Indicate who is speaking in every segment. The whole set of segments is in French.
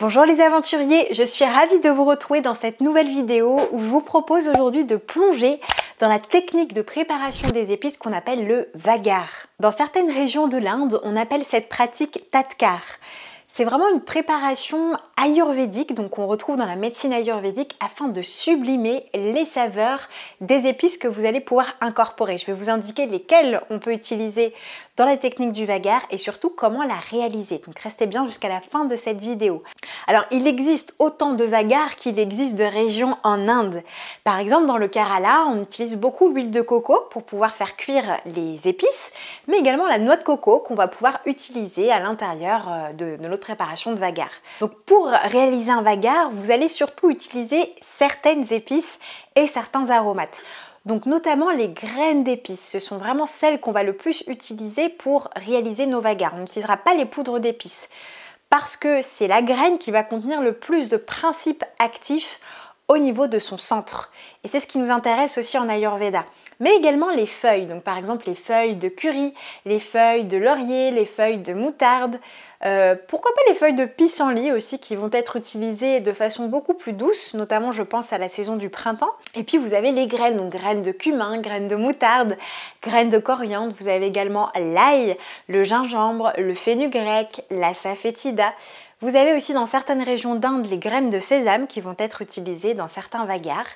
Speaker 1: Bonjour les aventuriers, je suis ravie de vous retrouver dans cette nouvelle vidéo où je vous propose aujourd'hui de plonger dans la technique de préparation des épices qu'on appelle le vagar. Dans certaines régions de l'Inde, on appelle cette pratique tatkar. C'est vraiment une préparation ayurvédique, donc on retrouve dans la médecine ayurvédique afin de sublimer les saveurs des épices que vous allez pouvoir incorporer. Je vais vous indiquer lesquelles on peut utiliser dans les techniques du vagar et surtout comment la réaliser. Donc restez bien jusqu'à la fin de cette vidéo. Alors il existe autant de vagars qu'il existe de régions en Inde. Par exemple dans le Kerala, on utilise beaucoup l'huile de coco pour pouvoir faire cuire les épices, mais également la noix de coco qu'on va pouvoir utiliser à l'intérieur euh, de, de notre préparation de vagar. Donc pour réaliser un vagar, vous allez surtout utiliser certaines épices et certains aromates. Donc notamment les graines d'épices, ce sont vraiment celles qu'on va le plus utiliser pour réaliser nos vagas. On n'utilisera pas les poudres d'épices parce que c'est la graine qui va contenir le plus de principes actifs niveau de son centre. Et c'est ce qui nous intéresse aussi en Ayurveda. Mais également les feuilles, donc par exemple les feuilles de curry, les feuilles de laurier, les feuilles de moutarde, euh, pourquoi pas les feuilles de pissenlit aussi qui vont être utilisées de façon beaucoup plus douce, notamment je pense à la saison du printemps. Et puis vous avez les graines, donc graines de cumin, graines de moutarde, graines de coriandre, vous avez également l'ail, le gingembre, le grec la safetida. Vous avez aussi dans certaines régions d'Inde les graines de sésame qui vont être utilisées dans certains vagars.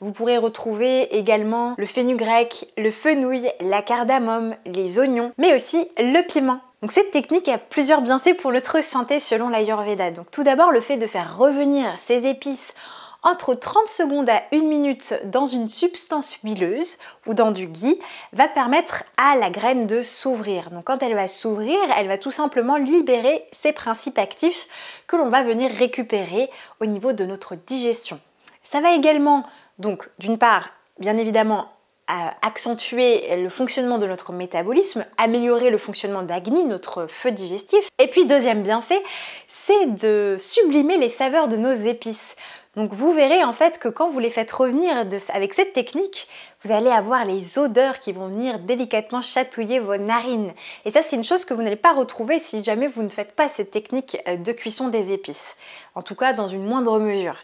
Speaker 1: Vous pourrez retrouver également le fenugrec, le fenouil, la cardamome, les oignons, mais aussi le piment. Donc cette technique a plusieurs bienfaits pour notre santé selon l'Ayurveda. Donc tout d'abord le fait de faire revenir ces épices entre 30 secondes à 1 minute dans une substance huileuse ou dans du gui va permettre à la graine de s'ouvrir. Donc quand elle va s'ouvrir, elle va tout simplement libérer ses principes actifs que l'on va venir récupérer au niveau de notre digestion. Ça va également, donc d'une part, bien évidemment, euh, accentuer le fonctionnement de notre métabolisme, améliorer le fonctionnement d'Agni, notre feu digestif. Et puis deuxième bienfait, c'est de sublimer les saveurs de nos épices. Donc vous verrez en fait que quand vous les faites revenir avec cette technique, vous allez avoir les odeurs qui vont venir délicatement chatouiller vos narines. Et ça c'est une chose que vous n'allez pas retrouver si jamais vous ne faites pas cette technique euh, de cuisson des épices. En tout cas dans une moindre mesure.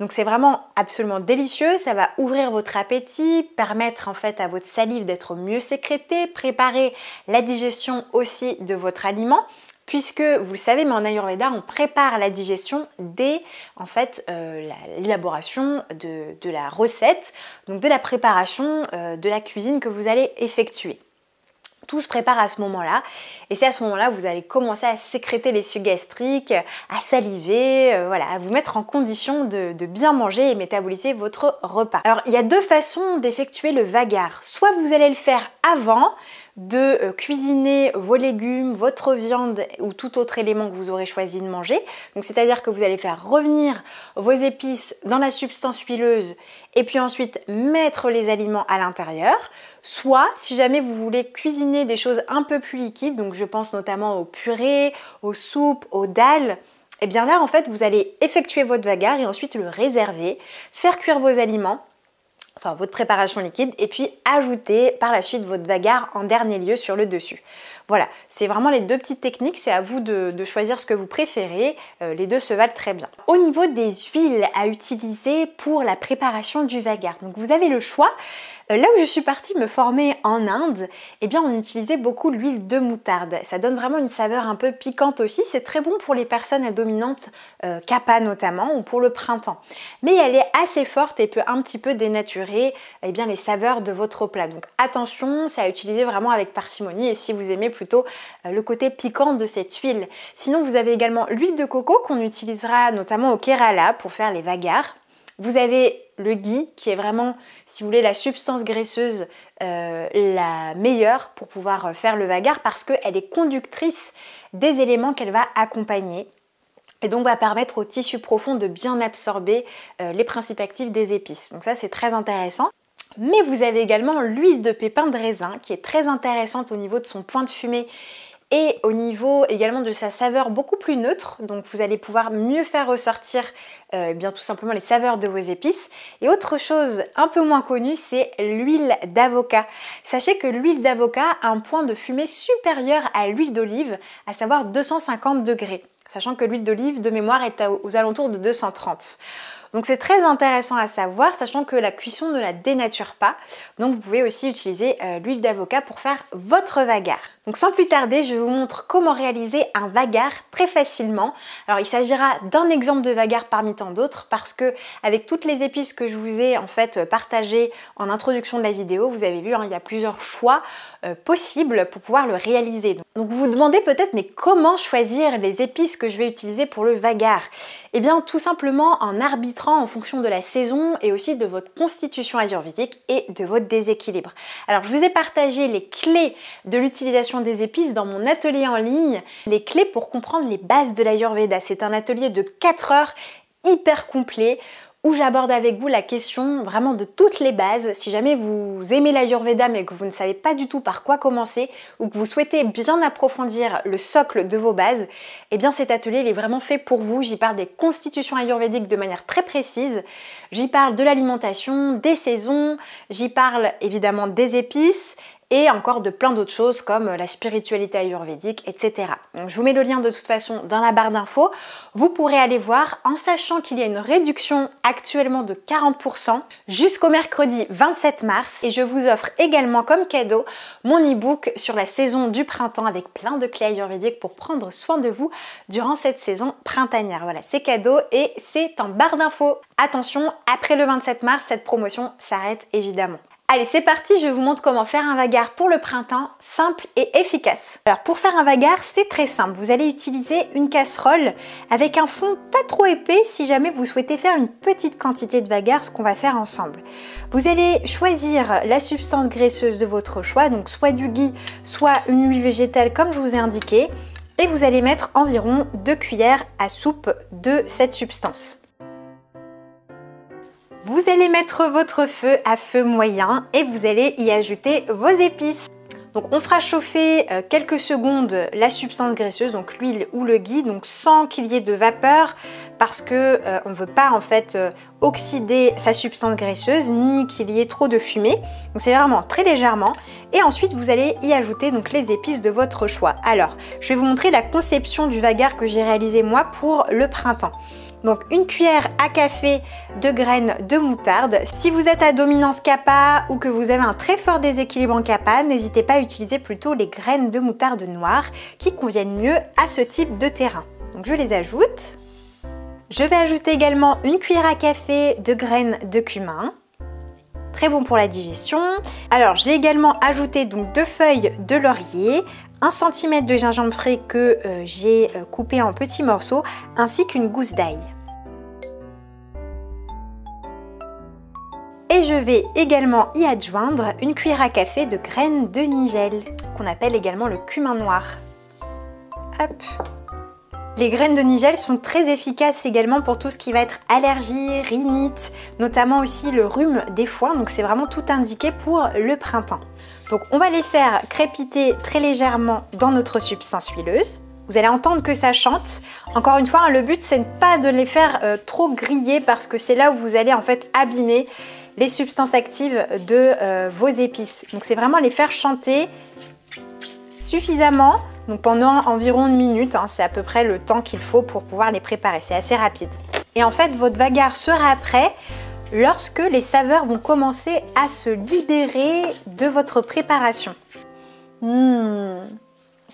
Speaker 1: Donc c'est vraiment absolument délicieux, ça va ouvrir votre appétit, permettre en fait à votre salive d'être mieux sécrétée, préparer la digestion aussi de votre aliment puisque vous le savez, mais en Ayurveda, on prépare la digestion dès en fait euh, l'élaboration de, la recette, donc dès la préparation euh, de la cuisine que vous allez effectuer. Tout se prépare à ce moment-là. Et c'est à ce moment-là que vous allez commencer à sécréter les sucs gastriques, à saliver, euh, voilà, à vous mettre en condition de, de, bien manger et métaboliser votre repas. Alors, il y a deux façons d'effectuer le vagar. Soit vous allez le faire avant, de euh, cuisiner vos légumes, votre viande ou tout autre élément que vous aurez choisi de manger. Donc c'est-à-dire que vous allez faire revenir vos épices dans la substance huileuse et puis ensuite mettre les aliments à l'intérieur. Soit si jamais vous voulez cuisiner des choses un peu plus liquides, donc je pense notamment aux purées, aux soupes, aux dalles, et eh bien là en fait vous allez effectuer votre bagarre et ensuite le réserver, faire cuire vos aliments enfin votre préparation liquide, et puis ajoutez par la suite votre bagarre en dernier lieu sur le dessus. Voilà, c'est vraiment les deux petites techniques, c'est à vous de, choisir ce que vous préférez, euh, les deux se valent très bien. Au niveau des huiles à utiliser pour la préparation du vagar, donc vous avez le choix. Euh, là où je suis partie me former en Inde, eh bien on utilisait beaucoup l'huile de moutarde. Ça donne vraiment une saveur un peu piquante aussi, c'est très bon pour les personnes à dominante euh, kappa notamment ou pour le printemps. Mais elle est assez forte et peut un petit peu dénaturer eh bien, les saveurs de votre plat. Donc attention, c'est à utiliser vraiment avec parcimonie et si vous aimez plutôt euh, le côté piquant de cette huile. Sinon, vous avez également l'huile de coco qu'on utilisera notamment au Kerala pour faire les vagars. Vous avez le ghee qui est vraiment, si vous voulez, la substance graisseuse euh, la meilleure pour pouvoir euh, faire le vagar parce qu'elle est conductrice des éléments qu'elle va accompagner et donc va permettre au tissu profond de bien absorber les principes actifs des épices. Donc ça c'est très intéressant. Mais vous avez également l'huile de pépin de raisin qui est très intéressante au niveau de son point de fumée et au niveau également de sa saveur beaucoup plus neutre. Donc vous allez pouvoir mieux faire ressortir euh, eh bien tout simplement les saveurs de vos épices. Et autre chose un peu moins connue, c'est l'huile d'avocat. Sachez que l'huile d'avocat a un point de fumée supérieur à l'huile d'olive, à savoir 250 degrés, sachant que l'huile d'olive de mémoire est aux alentours de 230. Donc c'est très intéressant à savoir, sachant que la cuisson ne la dénature pas. Donc vous pouvez aussi utiliser euh, l'huile d'avocat pour faire votre vagar. Donc sans plus tarder, je vous montre comment réaliser un vagar très facilement. Alors il s'agira d'un exemple de vagar parmi tant d'autres parce que avec toutes les épices que je vous ai en fait partagées en introduction de la vidéo, vous avez vu, hein, il y a plusieurs choix euh, possibles pour pouvoir le réaliser. Donc vous vous demandez peut-être mais comment choisir les épices que je vais utiliser pour le vagar Eh bien tout simplement en arbitrant en fonction de la saison et aussi de votre constitution ayurvédique et de votre déséquilibre. Alors je vous ai partagé les clés de l'utilisation des épices dans mon atelier en ligne, les clés pour comprendre les bases de l'ayurveda. C'est un atelier de 4 heures hyper complet où j'aborde avec vous la question vraiment de toutes les bases. Si jamais vous aimez l'Ayurveda mais que vous ne savez pas du tout par quoi commencer ou que vous souhaitez bien approfondir le socle de vos bases, eh bien cet atelier il est vraiment fait pour vous. J'y parle des constitutions ayurvédiques de manière très précise. J'y parle de l'alimentation, des saisons, j'y parle évidemment des épices et encore de plein d'autres choses comme euh, la spiritualité ayurvédique, etc. je vous mets le lien de toute façon dans la barre d'infos. Vous pourrez aller voir en sachant qu'il y a une réduction actuellement de 40% jusqu'au mercredi 27 mars et je vous offre également comme cadeau mon e-book sur la saison du printemps avec plein de clés ayurvédiques pour prendre soin de vous durant cette saison printanière. Voilà, c'est cadeau et c'est en barre d'infos. Attention, après le 27 mars, cette promotion s'arrête évidemment. Allez, c'est parti, je vous montre comment faire un vagar pour le printemps, simple et efficace. Alors pour faire un vagar, c'est très simple. Vous allez utiliser une casserole avec un fond pas trop épais si jamais vous souhaitez faire une petite quantité de vagar, ce qu'on va faire ensemble. Vous allez choisir la substance graisseuse de votre choix, donc soit du gui, soit une huile végétale comme je vous ai indiqué, et vous allez mettre environ 2 cuillères à soupe de cette substance. Vous allez mettre votre feu à feu moyen et vous allez y ajouter vos épices. Donc on fera chauffer euh, quelques secondes la substance graisseuse, donc l'huile ou le gui, donc sans qu'il y ait de vapeur, parce que euh, on ne veut pas en fait euh, oxyder sa substance graisseuse ni qu'il y ait trop de fumée. Donc c'est vraiment très légèrement. Et ensuite vous allez y ajouter donc les épices de votre choix. Alors je vais vous montrer la conception du vagar que j'ai réalisé moi pour le printemps donc une cuillère à café de graines de moutarde. Si vous êtes à dominance kappa ou que vous avez un très fort déséquilibre en kappa, n'hésitez pas à utiliser plutôt les graines de moutarde noire qui conviennent mieux à ce type de terrain. Donc je les ajoute. Je vais ajouter également une cuillère à café de graines de cumin. Très bon pour la digestion. Alors j'ai également ajouté donc deux feuilles de laurier, 1 cm de gingembre frais que euh, j'ai euh, coupé en petits morceaux ainsi qu'une gousse d'ail. Et je vais également y adjoindre une cuillère à café de graines de nigel qu'on appelle également le cumin noir. Hop les graines de nigel sont très efficaces également pour tout ce qui va être allergie, rhinite, notamment aussi le rhume des foins, donc c'est vraiment tout indiqué pour le printemps. Donc on va les faire crépiter très légèrement dans notre substance huileuse. Vous allez entendre que ça chante. Encore une fois, hein, le but c'est pas de les faire euh, trop griller parce que c'est là où vous allez en fait abîmer les substances actives de euh, vos épices. Donc c'est vraiment les faire chanter suffisamment donc pendant environ une minute, hein, c'est à peu près le temps qu'il faut pour pouvoir les préparer, c'est assez rapide. Et en fait, votre bagarre sera prêt lorsque les saveurs vont commencer à se libérer de votre préparation. Hmm.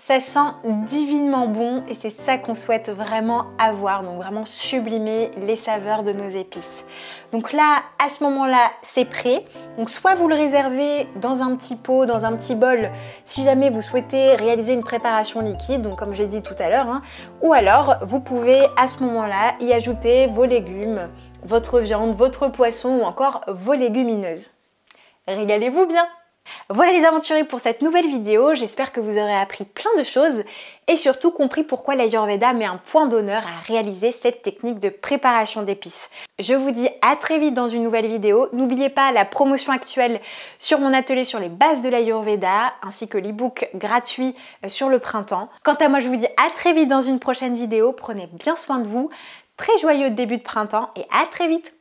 Speaker 1: Ça sent divinement bon et c'est ça qu'on souhaite vraiment avoir, donc vraiment sublimer les saveurs de nos épices. Donc là, à ce moment-là, c'est prêt. Donc soit vous le réservez dans un petit pot, dans un petit bol, si jamais vous souhaitez réaliser une préparation liquide, donc comme j'ai dit tout à l'heure, hein, ou alors vous pouvez à ce moment-là y ajouter vos légumes, votre viande, votre poisson ou encore vos légumineuses. Régalez-vous bien voilà les aventuriers pour cette nouvelle vidéo, j'espère que vous aurez appris plein de choses et surtout compris pourquoi l'Ayurveda met un point d'honneur à réaliser cette technique de préparation d'épices. Je vous dis à très vite dans une nouvelle vidéo, n'oubliez pas la promotion actuelle sur mon atelier sur les bases de l'Ayurveda ainsi que l'ebook gratuit euh, sur le printemps. Quant à moi je vous dis à très vite dans une prochaine vidéo, prenez bien soin de vous, très joyeux début de printemps et à très vite